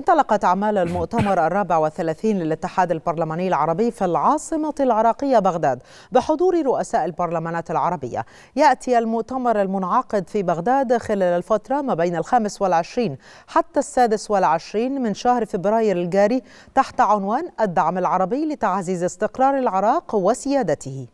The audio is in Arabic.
انطلقت أعمال المؤتمر الرابع والثلاثين للاتحاد البرلماني العربي في العاصمة العراقية بغداد بحضور رؤساء البرلمانات العربية يأتي المؤتمر المنعقد في بغداد خلال الفترة ما بين الخامس والعشرين حتى السادس والعشرين من شهر فبراير الجاري تحت عنوان الدعم العربي لتعزيز استقرار العراق وسيادته